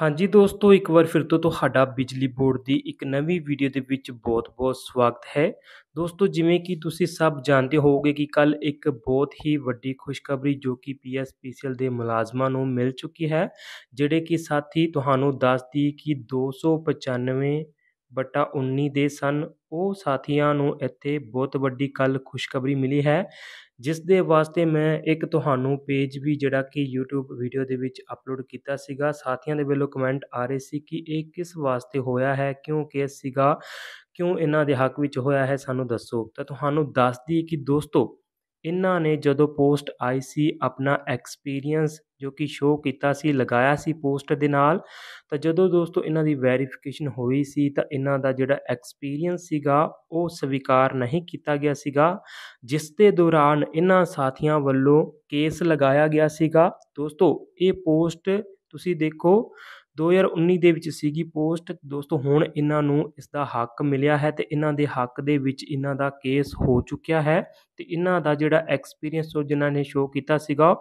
ਹਾਂਜੀ ਦੋਸਤੋ ਇੱਕ ਵਾਰ ਫਿਰ ਤੋਂ ਤੁਹਾਡਾ ਬਿਜਲੀ ਬੋਰਡ ਦੀ ਇੱਕ ਨਵੀਂ ਵੀਡੀਓ ਦੇ ਵਿੱਚ ਬਹੁਤ-ਬਹੁਤ ਸਵਾਗਤ ਹੈ ਦੋਸਤੋ ਜਿਵੇਂ ਕਿ ਤੁਸੀਂ ਸਭ ਜਾਣਦੇ ਹੋਵੋਗੇ ਕਿ ਕੱਲ ਇੱਕ ਬਹੁਤ ਹੀ ਵੱਡੀ ਖੁਸ਼ਖਬਰੀ ਜੋ ਕਿ ਪੀਐਸਪੀਸੀਐਲ ਦੇ ਮੁਲਾਜ਼ਮਾਂ ਨੂੰ ਮਿਲ ਚੁੱਕੀ ਹੈ ਜਿਹੜੇ ਕਿ ਸਾਥੀ ਤੁਹਾਨੂੰ ਦੱਸਦੀ ਕਿ 295 ਬਟਾ 19 ਦੇ ਸਨ ਉਹ ਸਾਥੀਆਂ ਨੂੰ ਇੱਥੇ ਬਹੁਤ ਵੱਡੀ ਕੱਲ ਖੁਸ਼ਖਬਰੀ ਮਿਲੀ ਹੈ ਜਿਸ ਦੇ ਵਾਸਤੇ ਮੈਂ ਇੱਕ ਤੁਹਾਨੂੰ ਪੇਜ ਵੀ ਜਿਹੜਾ ਕਿ YouTube ਵੀਡੀਓ ਦੇ ਵਿੱਚ ਅਪਲੋਡ ਕੀਤਾ ਸੀਗਾ ਸਾਥੀਆਂ ਦੇ ਵੱਲੋਂ ਕਮੈਂਟ ਆ ਰਹੇ ਸੀ ਕਿ ਇਹ ਕਿਸ ਵਾਸਤੇ ਹੋਇਆ ਹੈ ਕਿਉਂ ਕੇਸ ਸੀਗਾ ਕਿਉਂ ਇਹਨਾਂ ਦੇ ਹੱਕ ਵਿੱਚ ਹੋਇਆ ਹੈ ਸਾਨੂੰ ਦੱਸੋ ਤਾਂ ਤੁਹਾਨੂੰ ਦੱਸ ਦਈਏ ਕਿ ਦੋਸਤੋ ਇਹਨਾਂ ਨੇ ਜਦੋਂ ਪੋਸਟ ਆਈ ਸੀ ਆਪਣਾ ਐਕਸਪੀਰੀਅੰਸ ਜੋ ਕਿ ਸ਼ੋਅ ਕੀਤਾ ਸੀ ਲਗਾਇਆ ਸੀ ਪੋਸਟ ਦੇ ਨਾਲ ਤਾਂ ਜਦੋਂ ਦੋਸਤੋ ਇਹਨਾਂ ਦੀ ਵੈਰੀਫਿਕੇਸ਼ਨ ਹੋਈ ਸੀ ਤਾਂ ਇਹਨਾਂ ਦਾ ਜਿਹੜਾ ਐਕਸਪੀਰੀਅੰਸ ਸੀਗਾ ਉਹ ਸਵੀਕਾਰ ਨਹੀਂ ਕੀਤਾ ਗਿਆ ਸੀਗਾ ਜਿਸ ਦੇ ਦੌਰਾਨ ਇਹਨਾਂ ਸਾਥੀਆਂ ਵੱਲੋਂ ਕੇਸ ਲਗਾਇਆ ਗਿਆ ਸੀਗਾ ਦੋਸਤੋ ਇਹ ਪੋਸਟ ਤੁਸੀਂ ਦੇਖੋ 2019 ਦੇ ਵਿੱਚ ਸੀਗੀ ਪੋਸਟ ਦੋਸਤੋ ਹੁਣ ਇਹਨਾਂ ਨੂੰ ਇਸ ਦਾ ਹੱਕ ਮਿਲਿਆ ਹੈ ਤੇ ਇਹਨਾਂ ਦੇ ਹੱਕ ਦੇ ਵਿੱਚ ਇਹਨਾਂ ਦਾ ਕੇਸ ਹੋ ਚੁੱਕਿਆ ਹੈ ਤੇ ਇਹਨਾਂ ਦਾ ਜਿਹੜਾ ਐਕਸਪੀਰੀਅੰਸ ਉਹ ਜਿਨ੍ਹਾਂ ਨੇ ਸ਼ੋਅ ਕੀਤਾ ਸੀਗਾ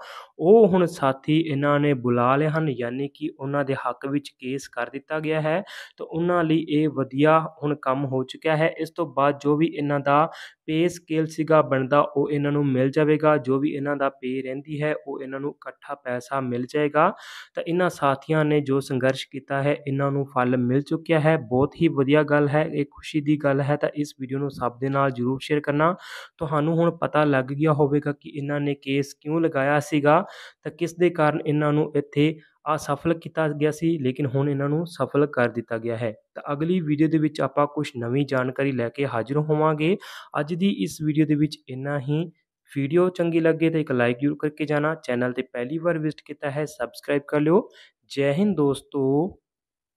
ਉਹ ਹੁਣ ਸਾਥੀ ਇਹਨਾਂ ਨੇ ਬੁਲਾ ਲਏ ਹਨ ਯਾਨੀ ਕਿ ਉਹਨਾਂ ਦੇ ਹੱਕ ਵਿੱਚ ਕੇਸ ਕਰ ਦਿੱਤਾ ਗਿਆ ਹੈ ਤੇ ਉਹਨਾਂ ਲਈ ਇਹ ਵਧੀਆ ਹੁਣ ਕੰਮ ਹੋ ਚੁੱਕਿਆ ਹੈ ਇਸ ਤੋਂ ਬਾਅਦ ਜੋ ਵੀ ਇਹਨਾਂ ਦਾ ਪੇ ਸਕੇਲ ਸੀਗਾ ਬਣਦਾ ਉਹ ਇਹਨਾਂ ਨੂੰ ਮਿਲ ਜਾਵੇਗਾ ਜੋ ਵੀ ਇਹਨਾਂ ਦਾ ਪੇ ਰਹਿੰਦੀ ਹੈ ਉਹ ਇਹਨਾਂ ਨੂੰ ਇਕੱਠਾ ਪੈਸਾ ਮਿਲ ਜਾਏਗਾ ਤਾਂ ਇਹਨਾਂ ਸਾਥੀਆਂ ਨੇ ਜੋ ਸੰਘਰਸ਼ ਕੀਤਾ ਹੈ ਇਹਨਾਂ ਨੂੰ ਫਲ ਮਿਲ ਚੁੱਕਿਆ ਹੈ ਬਹੁਤ ਹੀ ਵਧੀਆ ਗੱਲ ਹੈ ਇਹ ਖੁਸ਼ੀ ਦੀ ਗੱਲ ਹੈ ਤਾਂ ਇਸ ਵੀਡੀਓ ਨੂੰ ਸਭ ਦੇ ਨਾਲ ਜਰੂਰ ਸ਼ੇਅਰ ਕਰਨਾ ਤੁਹਾਨੂੰ ਹੁਣ ਪਤਾ ਲੱਗ ਗਿਆ ਹੋਵੇਗਾ ਕਿ ਇਹਨਾਂ ਨੇ ਕੇਸ ਕਿਉਂ ਲਗਾਇਆ ਸੀਗਾ ਤਾਂ ਕਿਸ ਦੇ ਕਾਰਨ ਇਹਨਾਂ ਨੂੰ ਇੱਥੇ ਅਸਫਲ ਕੀਤਾ ਗਿਆ ਸੀ ਲੇਕਿਨ ਹੁਣ ਇਹਨਾਂ ਨੂੰ ਸਫਲ ਕਰ ਦਿੱਤਾ ਗਿਆ ਹੈ ਤਾਂ ਅਗਲੀ ਵੀਡੀਓ ਦੇ ਵਿੱਚ ਆਪਾਂ ਕੁਝ ਨਵੀਂ ਜਾਣਕਾਰੀ ਲੈ ਕੇ ਹਾਜ਼ਰ ਹੋਵਾਂਗੇ ਅੱਜ ਦੀ ਇਸ ਵੀਡੀਓ ਦੇ ਵਿੱਚ ਇੰਨਾ ਹੀ ਵੀਡੀਓ ਚੰਗੀ ਲੱਗੇ ਤਾਂ ਇੱਕ ਲਾਈਕ ਜ਼ਰੂਰ ਕਰਕੇ ਜਾਣਾ ਚੈਨਲ ਤੇ ਪਹਿਲੀ ਵਾਰ ਵਿਜ਼ਿਟ ਕੀਤਾ ਹੈ ਸਬਸਕ੍ਰਾਈਬ ਕਰ ਲਿਓ ਜੈ ਹਿੰਦ ਦੋਸਤੋ